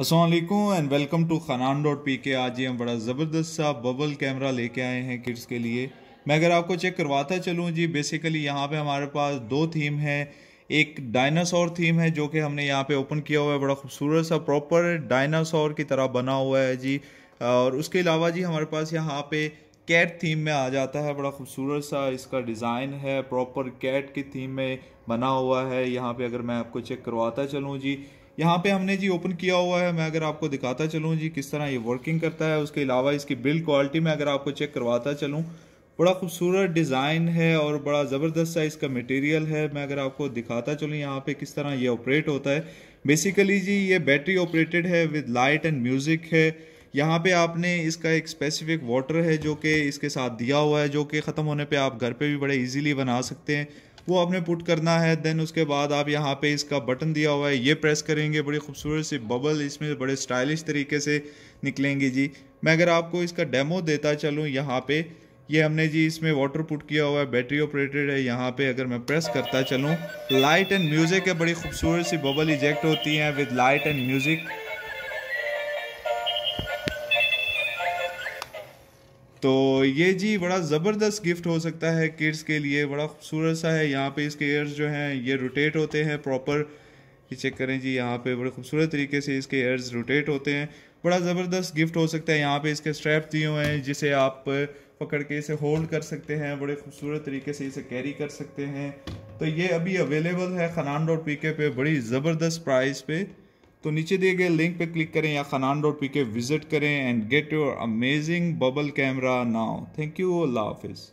Aslam and welcome to Khanan dot P K आज ये हम बड़ा ज़बरदस्त सा बबल कैमरा लेके आए हैं किड्स के लिए मैं अगर आपको चेक करवाता चलूँ जी बेसिकली यहाँ पे हमारे पास दो थीम है एक डायनासोर थीम है जो कि हमने यहाँ पे ओपन किया हुआ है बड़ा खूबसूरत सा प्रॉपर डायनासोर की तरह बना हुआ है जी और उसके अलावा जी हमारे पास यहाँ पे कैट थीम में आ जाता है बड़ा खूबसूरत सा इसका डिज़ाइन है प्रॉपर कैट की थीम में बना हुआ है यहाँ पे अगर मैं आपको चेक करवाता चलूँ जी यहाँ पे हमने जी ओपन किया हुआ है मैं अगर आपको दिखाता चलूँ जी किस तरह ये वर्किंग करता है उसके अलावा इसकी बिल्ड क्वालिटी में अगर आपको चेक करवाता चलूँ बड़ा खूबसूरत डिज़ाइन है और बड़ा ज़बरदस्त सा इसका मटेरियल है मैं अगर आपको दिखाता चलूँ यहाँ पे किस तरह ये ऑपरेट होता है बेसिकली जी ये बैटरी ऑपरेटेड है विद लाइट एंड म्यूज़िक है यहाँ पे आपने इसका एक स्पेसिफिक वाटर है जो कि इसके साथ दिया हुआ है जो कि ख़त्म होने पे आप घर पे भी बड़े इजीली बना सकते हैं वो आपने पुट करना है देन उसके बाद आप यहाँ पे इसका बटन दिया हुआ है ये प्रेस करेंगे बड़ी खूबसूरत सी बबल इसमें बड़े स्टाइलिश तरीके से निकलेंगे जी मैं अगर आपको इसका डेमो देता चलूँ यहाँ पर ये हमने जी इसमें वाटर पुट किया हुआ है बैटरी ऑपरेटेड है यहाँ पे अगर मैं प्रेस करता चलूँ लाइट एंड म्यूज़िक है बड़ी खूबसूरत सी बबल इजेक्ट होती हैं विद लाइट एंड म्यूज़िक तो ये जी बड़ा ज़बरदस्त गिफ्ट हो सकता है किड्स के लिए बड़ा खूबसूरत सा है यहाँ पे इसके एयर्स जो हैं ये रोटेट होते हैं प्रॉपर ये चेक करें जी यहाँ पे बड़े खूबसूरत तरीके से इसके एयर्स रोटेट होते हैं बड़ा ज़बरदस्त गिफ्ट हो सकता है यहाँ पे इसके स्ट्रैप दिए हुए हैं जिसे आप पकड़ के इसे होल्ड कर सकते हैं बड़े खूबसूरत तरीके से इसे कैरी कर सकते हैं तो ये अभी अवेलेबल है खनान डॉट पी के पे बड़ी ज़बरदस्त प्राइस पे तो नीचे दिए गए लिंक पे क्लिक करें या Khanan dot P K visit करें and get your amazing bubble camera now thank you अल्लाह हाफिज़